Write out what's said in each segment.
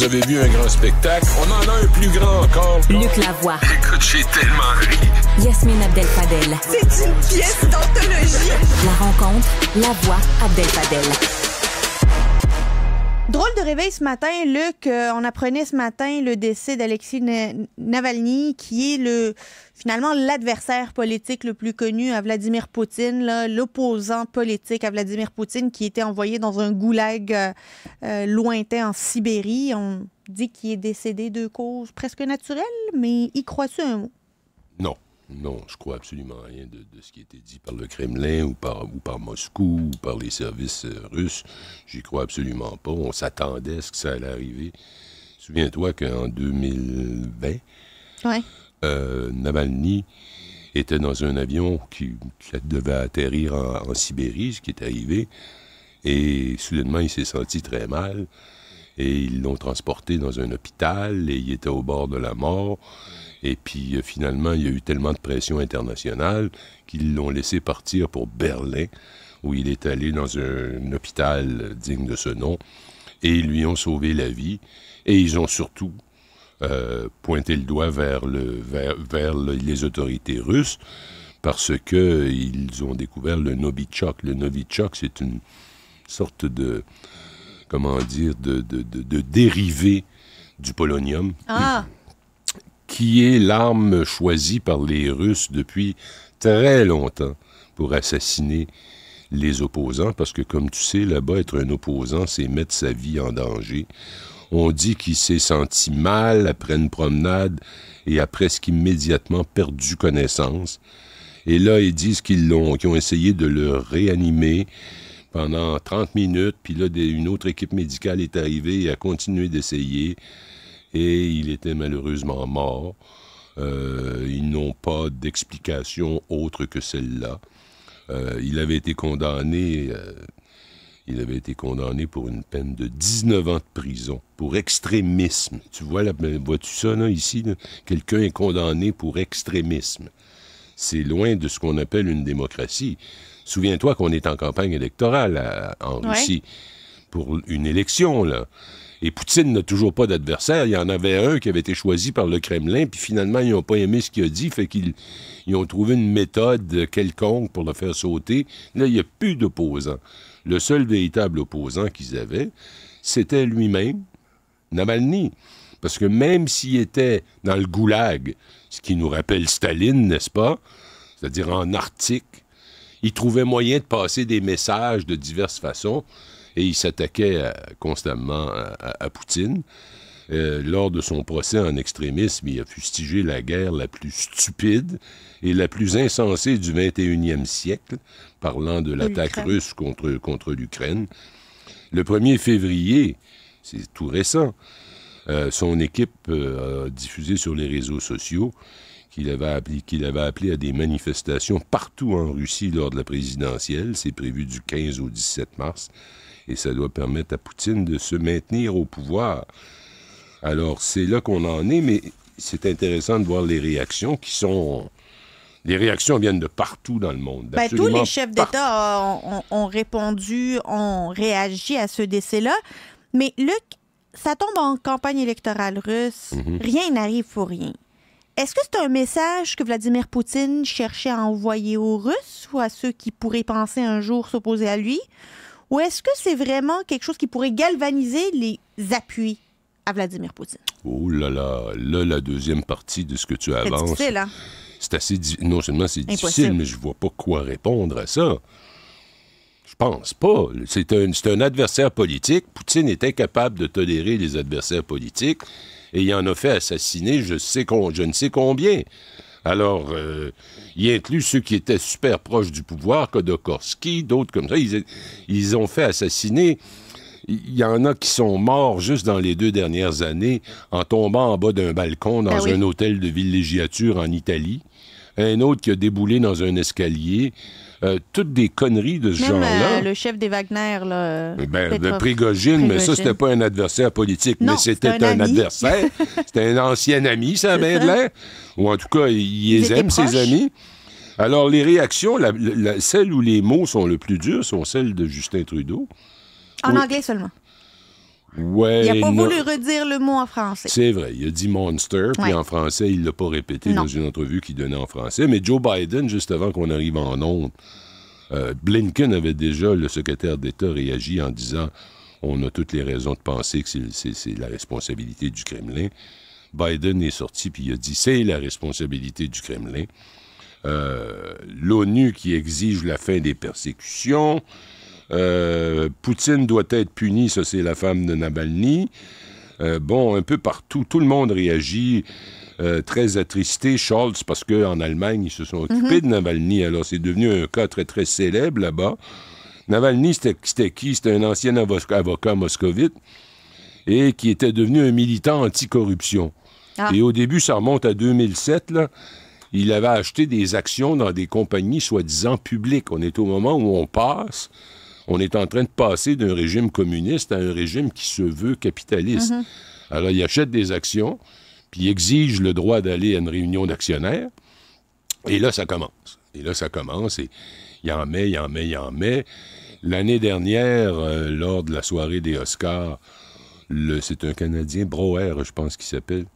Vous avez vu un grand spectacle. On en a un plus grand encore. Luc Lavoie. Écoute, j'ai tellement ri. Yasmine Abdel-Fadel. C'est une pièce d'anthologie. La rencontre, la voix Abdel-Fadel. Drôle de réveil ce matin, Luc. Euh, on apprenait ce matin le décès d'Alexis Navalny, qui est le finalement l'adversaire politique le plus connu à Vladimir Poutine, l'opposant politique à Vladimir Poutine, qui était envoyé dans un goulag euh, euh, lointain en Sibérie. On dit qu'il est décédé de causes presque naturelles, mais y crois-tu un mot? Non, je crois absolument rien de, ce qui a été dit par le Kremlin ou par, ou par Moscou ou par les services euh, russes. J'y crois absolument pas. On s'attendait à ce que ça allait arriver. Souviens-toi qu'en 2020, euh, Navalny était dans un avion qui, devait atterrir en, Sibérie, ce qui est arrivé, et soudainement il s'est senti très mal et ils l'ont transporté dans un hôpital et il était au bord de la mort. Et puis euh, finalement, il y a eu tellement de pression internationale qu'ils l'ont laissé partir pour Berlin, où il est allé dans un, hôpital digne de ce nom, et ils lui ont sauvé la vie. Et ils ont surtout euh, pointé le doigt vers, le, les autorités russes parce qu'ils ont découvert le Novichok. Le Novichok, c'est une sorte de comment dire, de, de, du polonium. Ah. Qui est l'arme choisie par les Russes depuis très longtemps pour assassiner les opposants, parce que comme tu sais, là-bas, être un opposant, c'est mettre sa vie en danger. On dit qu'il s'est senti mal après une promenade et a presque immédiatement perdu connaissance. Et là, ils disent qu'ils l'ont, qu'ils ont essayé de le réanimer, pendant 30 minutes, puis là, une autre équipe médicale est arrivée et a continué d'essayer, et il était malheureusement mort. Euh, ils n'ont pas d'explication autre que celle-là. Euh, il avait été condamné... Euh, il avait été condamné pour une peine de 19 ans de prison pour extrémisme. Tu vois, là, vois-tu ça, ici? Quelqu'un est condamné pour extrémisme. C'est loin de ce qu'on appelle une démocratie. Souviens-toi qu'on est en campagne électorale en Russie pour une élection, là. Et Poutine n'a toujours pas d'adversaire. Il y en avait un qui avait été choisi par le Kremlin, puis finalement, ils n'ont pas aimé ce qu'il a dit, fait qu'ils ils ont trouvé une méthode quelconque pour le faire sauter. Là, il n'y a plus d'opposants. Le seul véritable opposant qu'ils avaient, c'était lui-même, Navalny. Parce que même s'il était dans le goulag, ce qui nous rappelle Staline, n'est-ce pas? C'est-à-dire en Arctique, il trouvait moyen de passer des messages de diverses façons et il s'attaquait euh, constamment à, Poutine. Euh, lors de son procès en extrémisme, il a fustigé la guerre la plus stupide et la plus insensée du 21e siècle, parlant de l'attaque russe contre, contre l'Ukraine. Le 1er février, c'est tout récent, euh, son équipe a diffusé sur les réseaux sociaux qu'il avait, appelé, avait appelé à des manifestations partout en Russie lors de la présidentielle. C'est prévu du 15 au 17 mars. Et ça doit permettre à Poutine de se maintenir au pouvoir. Alors, c'est là qu'on en est, mais c'est intéressant de voir les réactions qui sont... Les réactions viennent de partout dans le monde. Ben, tous les chefs d'État ont, répondu, ont réagi à ce décès-là. Mais Luc, ça tombe en campagne électorale russe. Mm-hmm. Rien n'arrive pour rien. Est-ce que c'est un message que Vladimir Poutine cherchait à envoyer aux Russes ou à ceux qui pourraient penser un jour s'opposer à lui? Ou est-ce que c'est vraiment quelque chose qui pourrait galvaniser les appuis à Vladimir Poutine? Oh là là, là, la deuxième partie de ce que tu avances. C'est difficile, hein? C'est assez. Non seulement c'est difficile, mais je vois pas quoi répondre à ça. Je pense pas. C'est un, adversaire politique. Poutine est incapable de tolérer les adversaires politiques et il en a fait assassiner je, sais ne sais combien. Alors, euh, il inclut ceux qui étaient super proches du pouvoir, Khodorkovsky, d'autres comme ça. Ils, ont fait assassiner. Il y en a qui sont morts juste dans les deux dernières années en tombant en bas d'un balcon dans ben un hôtel de villégiature en Italie un autre qui a déboulé dans un escalier. Euh, toutes des conneries de ce genre-là. Euh, le chef des Wagner, là. Eh ben, de Prigogine, mais ça, c'était pas un adversaire politique, mais c'était un, adversaire. c'était un ancien ami, ça avait ben, l'air. Ou en tout cas, il les aime, ses amis. Alors, les réactions, celles où les mots sont le plus durs, sont celles de Justin Trudeau. En anglais seulement il n'a pas voulu redire le mot en français. C'est vrai. Il a dit monster, puis en français, il ne l'a pas répété dans une entrevue qu'il donnait en français. Mais Joe Biden, juste avant qu'on arrive en honte, euh, Blinken avait déjà, le secrétaire d'État, réagi en disant on a toutes les raisons de penser que c'est la responsabilité du Kremlin. Biden est sorti puis il a dit c'est la responsabilité du Kremlin. Euh, L'ONU qui exige la fin des persécutions, euh, Poutine doit être puni, ça c'est la femme de Navalny. Euh, bon, un peu partout, tout le monde réagit. Euh, très attristé, Scholz, parce qu'en Allemagne, ils se sont occupés mhm. de Navalny. Alors, c'est devenu un cas très, très célèbre là-bas. Navalny, c'était qui? C'était un ancien avocat, moscovite et qui était devenu un militant anticorruption. Ah. Et au début, ça remonte à 2007, là. Il avait acheté des actions dans des compagnies soi-disant publiques. On est au moment où on passe on est en train de passer d'un régime communiste à un régime qui se veut capitaliste. Mhm. Alors, il achète des actions, puis il exige le droit d'aller à une réunion d'actionnaires, et là, ça commence. Et là, ça commence, et il en met, il en met, il en met. L'année dernière, euh, lors de la soirée des Oscars, c'est un Canadien, Broer, je pense qu'il s'appelle,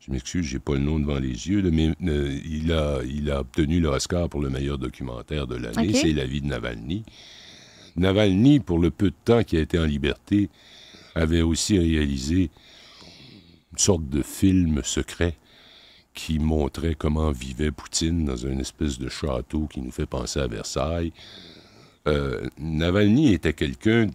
je m'excuse, j'ai pas le nom devant les yeux, mais euh, il, a, il a obtenu l'Oscar pour le meilleur documentaire de l'année, c'est La vie de Navalny. Navalny, pour le peu de temps qu'il a été en liberté, avait aussi réalisé une sorte de film secret qui montrait comment vivait Poutine dans une espèce de château qui nous fait penser à Versailles. Euh, Navalny était quelqu'un...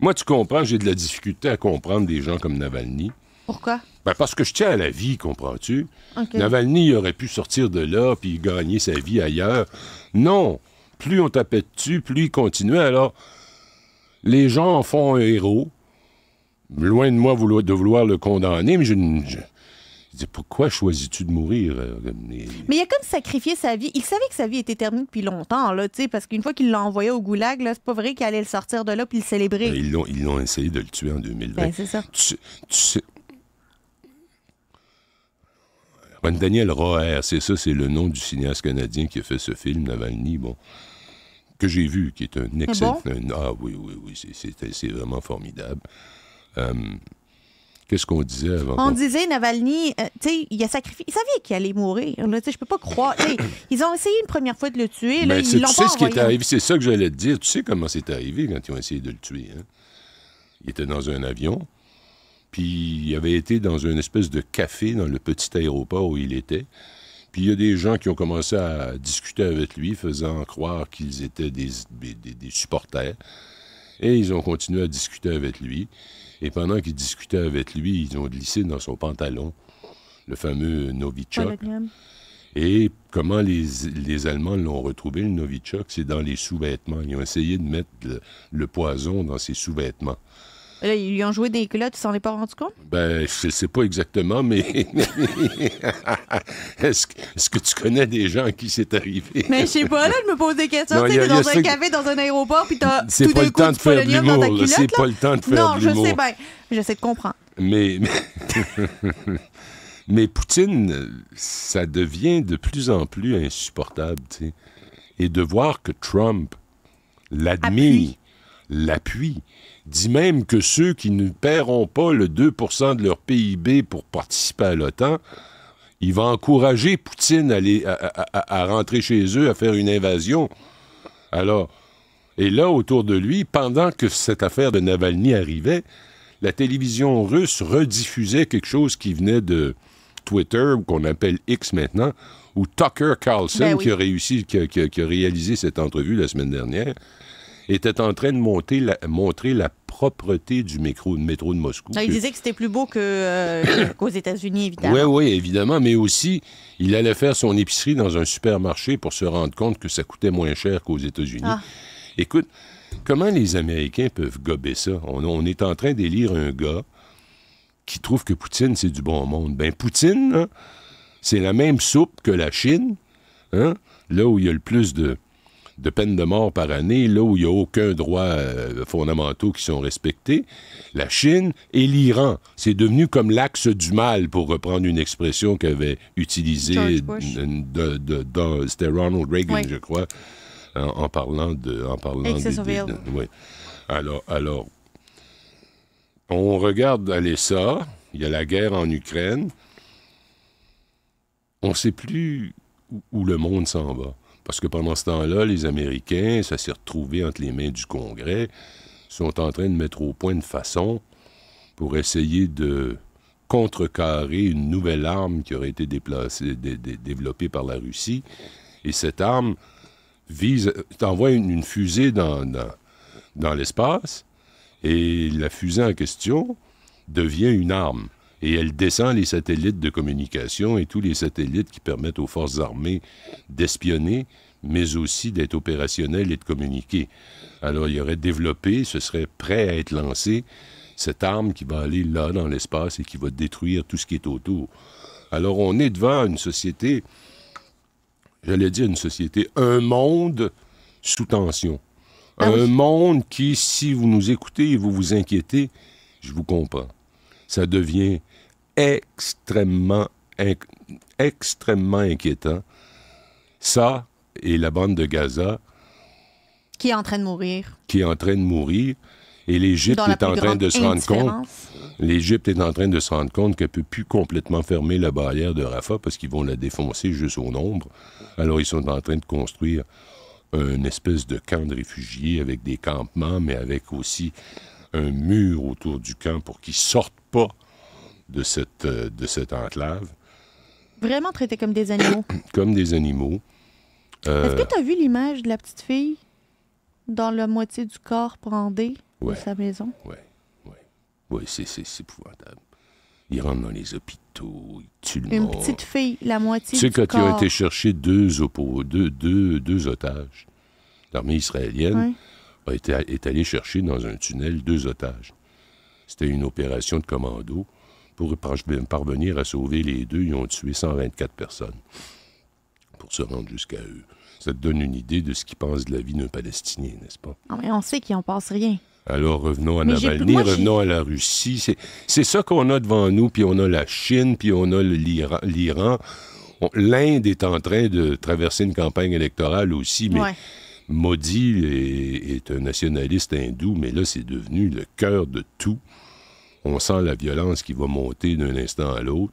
Moi, tu comprends, j'ai de la difficulté à comprendre des gens comme Navalny. Pourquoi? Ben parce que je tiens à la vie, comprends-tu? Navalny aurait pu sortir de là puis gagner sa vie ailleurs. Non! plus on tapait dessus, plus il continuait. Alors, les gens en font un héros. Loin de moi vouloir, de vouloir le condamner, mais je, dis pourquoi choisis-tu de mourir euh, Mais il a comme sacrifié sa vie. Il savait que sa vie était terminée depuis longtemps, là, parce qu'une fois qu'il l'a envoyé au goulag, c'est pas vrai qu'il allait le sortir de là puis le célébrer. Ben, ils l'ont essayé de le tuer en 2020. Ben, c'est ça. tu sais, Daniel Roer, c'est ça, c'est le nom du cinéaste canadien qui a fait ce film, Navalny, bon, que j'ai vu, qui est un ah excellent... ah oui, oui, oui, c'est vraiment formidable. Hum, qu'est-ce qu'on disait avant? On disait, Navalny, euh, tu sais, il a sacrifié. Il savait qu'il allait mourir. Je peux pas croire. ils ont essayé une première fois de le tuer. Ben, qui est C'est ça que j'allais te dire. Tu sais comment c'est arrivé quand ils ont essayé de le tuer. Hein? Il était dans un avion. Puis il avait été dans une espèce de café dans le petit aéroport où il était. Puis il y a des gens qui ont commencé à discuter avec lui, faisant croire qu'ils étaient des, supporters. Et ils ont continué à discuter avec lui. Et pendant qu'ils discutaient avec lui, ils ont glissé dans son pantalon le fameux Novichok. Et comment les, Allemands l'ont retrouvé, le Novichok, c'est dans les sous-vêtements. Ils ont essayé de mettre le, le poison dans ses sous-vêtements. Là, ils lui ont joué des culottes, tu s'en es pas rendu compte? Ben, je sais pas exactement, mais. Est-ce que, tu connais des gens à qui c'est arrivé? mais je sais pas, là, je me pose des questions. Tu es dans un café, dans un aéroport, puis t'as. C'est pas, le temps de faire de l'humour, c'est pas le temps de faire de l'humour. Non, je sais bien. J'essaie de comprendre. mais... mais Poutine, ça devient de plus en plus insupportable, tu sais. Et de voir que Trump l'admire l'appui, dit même que ceux qui ne paieront pas le 2 de leur PIB pour participer à l'OTAN, il va encourager Poutine à, rentrer chez eux, à faire une invasion. Alors, et là, autour de lui, pendant que cette affaire de Navalny arrivait, la télévision russe rediffusait quelque chose qui venait de Twitter, qu'on appelle X maintenant, ou Tucker Carlson, ben qui, a réussi, qui a réalisé cette entrevue la semaine dernière, était en train de montrer la propreté du métro, métro de Moscou. il disait que c'était plus beau euh, qu'aux États-Unis, évidemment. Oui, oui, évidemment, mais aussi, il allait faire son épicerie dans un supermarché pour se rendre compte que ça coûtait moins cher qu'aux États-Unis. Ah. Écoute, comment les Américains peuvent gober ça? On, est en train d'élire un gars qui trouve que Poutine, c'est du bon monde. Ben, Poutine, hein, c'est la même soupe que la Chine, hein, là où il y a le plus de de peine de mort par année, là où il n'y a aucun droit fondamental euh, fondamentaux qui sont respectés, la Chine et l'Iran. C'est devenu comme l'axe du mal, pour reprendre une expression qu'avait utilisée de, Ronald Reagan, je crois, en, parlant de... En parlant Alors, alors, on regarde allez ça, il y a la guerre en Ukraine, on ne sait plus où le monde s'en va. Parce que pendant ce temps-là, les Américains, ça s'est retrouvé entre les mains du Congrès, sont en train de mettre au point une façon pour essayer de contrecarrer une nouvelle arme qui aurait été déplacée, développée par la Russie. Et cette arme vise, t'envoie une, une, fusée dans, dans l'espace, et la fusée en question devient une arme et elle descend les satellites de communication et tous les satellites qui permettent aux forces armées d'espionner, mais aussi d'être opérationnelles et de communiquer. Alors, il y aurait développé, ce serait prêt à être lancé, cette arme qui va aller là dans l'espace et qui va détruire tout ce qui est autour. Alors, on est devant une société, j'allais dire une société, un monde sous tension. Ah un monde qui, si vous nous écoutez et vous vous inquiétez, je vous comprends. Ça devient extrêmement, extrêmement inquiétant. Ça et la bande de Gaza. Qui est en train de mourir. Qui est en train de mourir. Et l'Égypte est en train de se rendre compte. L'Égypte est en train de se rendre compte qu'elle peut plus complètement fermer la barrière de Rafah parce qu'ils vont la défoncer juste au nombre. Alors ils sont en train de construire une espèce de camp de réfugiés avec des campements, mais avec aussi un mur autour du camp pour qu'ils sortent pas de cette, euh, de cette enclave. Vraiment traités comme des animaux. comme des animaux. Euh, Est-ce que tu as vu l'image de la petite fille dans la moitié du corps prendé de sa maison? Oui, c'est épouvantable. Ils rentrent dans les hôpitaux, ils le Une petite fille, la moitié du corps. Tu sais, quand il a été chercher deux, deux otages, l'armée israélienne été, est allée chercher dans un tunnel deux otages. C'était une opération de commando pour ben, parvenir à sauver les deux, ils ont tué 124 personnes pour se rendre jusqu'à eux. Ça te donne une idée de ce qu'ils pensent de la vie d'un Palestinien, n'est-ce pas? Ah, on sait qu'ils n'en pensent rien. Alors revenons à Navalny, revenons à la Russie. C'est ça qu'on a devant nous, puis on a la Chine, puis on a l'Iran. L'Inde est en train de traverser une campagne électorale aussi, mais Maudit Modi est, est un nationaliste hindou, mais là, c'est devenu le cœur de tout. On sent la violence qui va monter d'un instant à l'autre.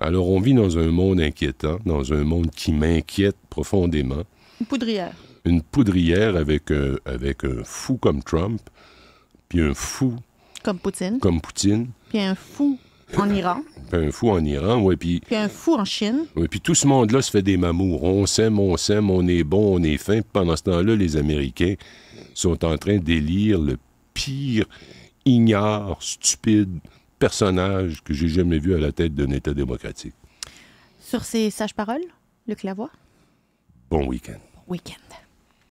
Alors on vit dans un monde inquiétant, dans un monde qui m'inquiète profondément. Une poudrière. Une poudrière avec un, avec fou comme Trump, puis un fou. Comme Poutine. Comme Poutine. Puis un fou en Iran. Puis un fou en Iran, oui. Puis, un fou en Chine. Oui, puis tout ce monde-là se fait des mamours. On s'aime, on s'aime, on est bon, on est fin. pendant ce temps-là, les Américains sont en train d'élire le pire ignare, stupide personnage que j'ai jamais vu à la tête d'un État démocratique. Sur ces sages paroles, Luc Lavoie. Bon week-end. Bon week-end.